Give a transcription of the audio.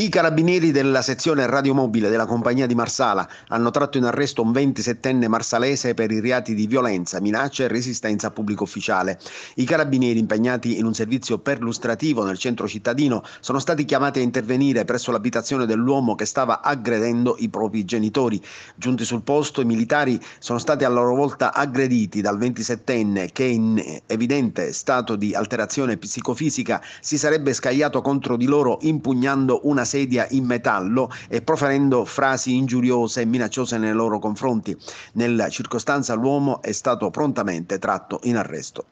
I carabinieri della sezione radiomobile della compagnia di Marsala hanno tratto in arresto un 27enne marsalese per i reati di violenza, minaccia e resistenza a pubblico ufficiale. I carabinieri impegnati in un servizio perlustrativo nel centro cittadino sono stati chiamati a intervenire presso l'abitazione dell'uomo che stava aggredendo i propri genitori. Giunti sul posto, i militari sono stati a loro volta aggrediti dal 27enne che in evidente stato di alterazione psicofisica si sarebbe scagliato contro di loro impugnando una sedia in metallo e proferendo frasi ingiuriose e minacciose nei loro confronti. Nella circostanza l'uomo è stato prontamente tratto in arresto.